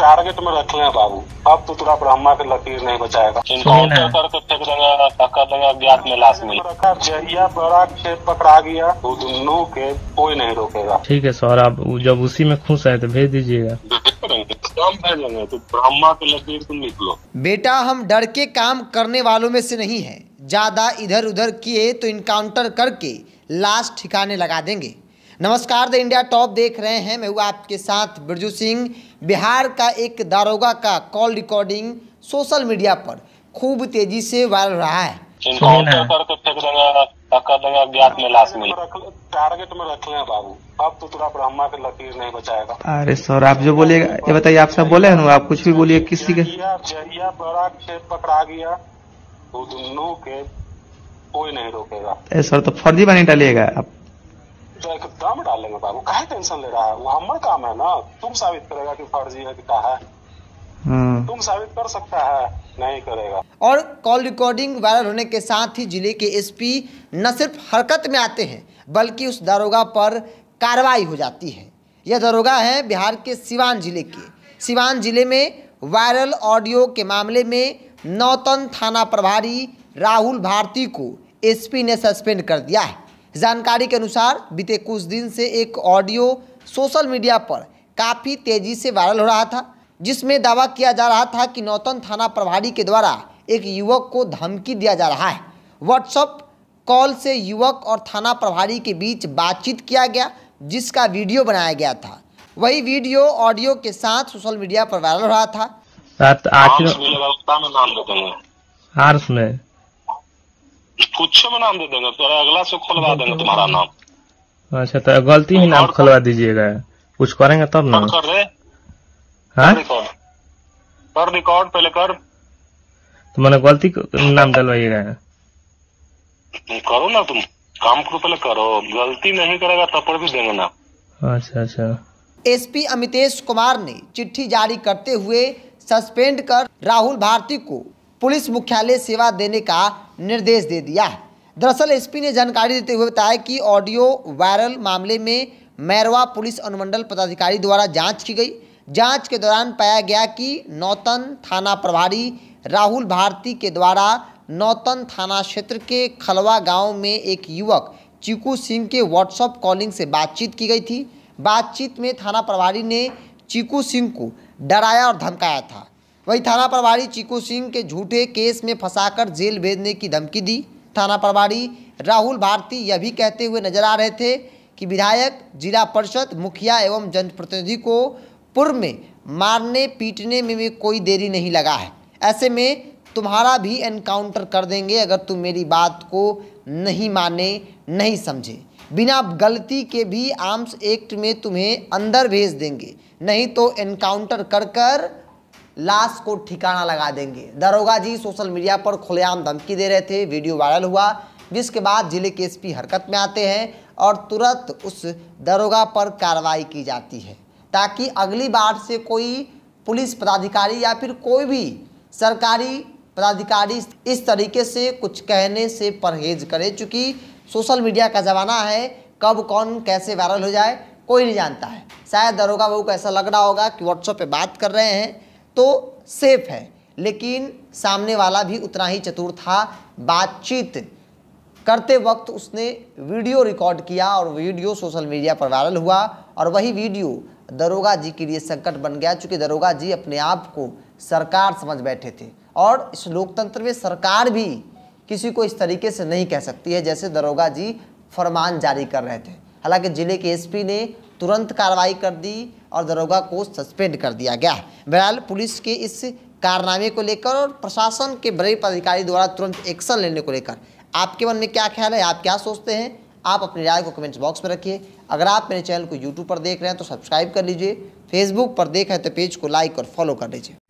Target में रख ले बाबू अब तो तुरा ब्रह्मा के लकीर नहीं बचाएगा इनकाउंटर करके फेंक देगा देगा में लाश बड़ा पकड़ा गया वो दोनों के कोई नहीं रोकेगा ठीक है सर आप जब उसी में खुश है तो भेज दीजिएगा तो बेटा हम डर के काम करने वालों में से नहीं है ज्यादा इधर उधर किए तो इनकाउंटर करके लाश ठिकाने लगा देंगे नमस्कार द इंडिया टॉप देख रहे हैं मैं हूँ आपके साथ बिरजू सिंह बिहार का एक दारोगा का कॉल रिकॉर्डिंग सोशल मीडिया पर खूब तेजी से वायरल रहा है बाबू अब तो लकीर नहीं बचाएगा अरे सर आप जो बोलिएगा ये बताइए आप सब बोले हैं आप कुछ भी बोलिए किसी के पकड़ा गया तो के कोई नहीं रोकेगा सर तो फर्जी बनी डालिएगा आप काम डाल लेंगे बाबू काहे टेंशन ले रहा है वो हमारा काम है ना तुम साबित करेगा कि फर्जी है कि का है हम्म। तुम साबित कर सकता है नहीं करेगा और कॉल रिकॉर्डिंग वायरल होने के साथ ही जिले के एसपी न सिर्फ हरकत में आते हैं बल्कि उस दारोगा पर कार्रवाई हो जाती है यह दरोगा है बिहार के सिवान जिले के सिवान जिले में वायरल ऑडियो के मामले में नौतन थाना प्रभारी राहुल भारती को एसपी ने सस्पेंड कर दिया है जानकारी के अनुसार बीते कुछ दिन से एक ऑडियो सोशल मीडिया पर काफ़ी तेज़ी से वायरल हो रहा था जिसमें दावा किया जा रहा था कि नौतन थाना प्रभारी के द्वारा एक युवक को धमकी दिया जा रहा है व्हाट्सअप कॉल से युवक और थाना प्रभारी के बीच बातचीत किया गया जिसका वीडियो बनाया गया था वही वीडियो ऑडियो के साथ सोशल मीडिया पर वायरल हो रहा था आर्स हाँ, में कुछ भी नाम दे देंगे तो अगला से खुलवा देंगे तुम्हारा नाम अच्छा तो गलती ही नाम खुलवा दीजिएगा कुछ करेंगे तब ना कर रहे हाँ कर रिकॉर्ड पहले कर तो मैंने गलती नाम डलवाइएगा करो ना तुम काम करो पहले करो गलती नहीं करेगा तब पर भी देंगे ना अच्छा अच्छा एसपी अमितेश कुमार ने चिट्ठी जारी करते हुए सस्पेंड कर राहुल भारती को पुलिस मुख्यालय सेवा देने का निर्देश दे दिया है दरअसल एसपी ने जानकारी देते हुए बताया कि ऑडियो वायरल मामले में मैरवा पुलिस अनुमंडल पदाधिकारी द्वारा जांच की गई जांच के दौरान पाया गया कि नौतन थाना प्रभारी राहुल भारती के द्वारा नौतन थाना क्षेत्र के खलवा गांव में एक युवक चीकू सिंह के व्हाट्सएप कॉलिंग से बातचीत की गई थी बातचीत में थाना प्रभारी ने चीकू सिंह को डराया और धमकाया था वही थाना प्रभारी चीकू सिंह के झूठे केस में फंसाकर जेल भेजने की धमकी दी थाना प्रभारी राहुल भारती यह भी कहते हुए नजर आ रहे थे कि विधायक जिला परिषद मुखिया एवं जनप्रतिनिधि को पूर्व में मारने पीटने में भी कोई देरी नहीं लगा है ऐसे में तुम्हारा भी एनकाउंटर कर देंगे अगर तुम मेरी बात को नहीं माने नहीं समझे बिना गलती के भी आर्म्स एक्ट में तुम्हें अंदर भेज देंगे नहीं तो एनकाउंटर कर कर लाश को ठिकाना लगा देंगे दरोगा जी सोशल मीडिया पर खुलेआम धमकी दे रहे थे वीडियो वायरल हुआ जिसके बाद जिले के एसपी हरकत में आते हैं और तुरंत उस दरोगा पर कार्रवाई की जाती है ताकि अगली बार से कोई पुलिस पदाधिकारी या फिर कोई भी सरकारी पदाधिकारी इस तरीके से कुछ कहने से परहेज करे चूँकि सोशल मीडिया का ज़माना है कब कौन कैसे वायरल हो जाए कोई नहीं जानता है शायद दरोगा बहू को ऐसा लग रहा होगा कि व्हाट्सएप पे बात कर रहे हैं तो सेफ है लेकिन सामने वाला भी उतना ही चतुर था बातचीत करते वक्त उसने वीडियो रिकॉर्ड किया और वीडियो सोशल मीडिया पर वायरल हुआ और वही वीडियो दरोगा जी के लिए संकट बन गया चूँकि दरोगा जी अपने आप को सरकार समझ बैठे थे और इस लोकतंत्र में सरकार भी किसी को इस तरीके से नहीं कह सकती है जैसे दरोगा जी फरमान जारी कर रहे थे हालांकि ज़िले के एसपी ने तुरंत कार्रवाई कर दी और दरोगा को सस्पेंड कर दिया गया है बहरहाल पुलिस के इस कारनामे को लेकर और प्रशासन के बड़े पदाधिकारी द्वारा तुरंत एक्शन लेने को लेकर आपके मन में क्या ख्याल है आप क्या सोचते हैं आप अपनी राय को कमेंट्स बॉक्स में रखिए अगर आप मेरे चैनल को यूट्यूब पर देख रहे हैं तो सब्सक्राइब कर लीजिए फेसबुक पर देख रहे हैं तो पेज को लाइक और फॉलो कर लीजिए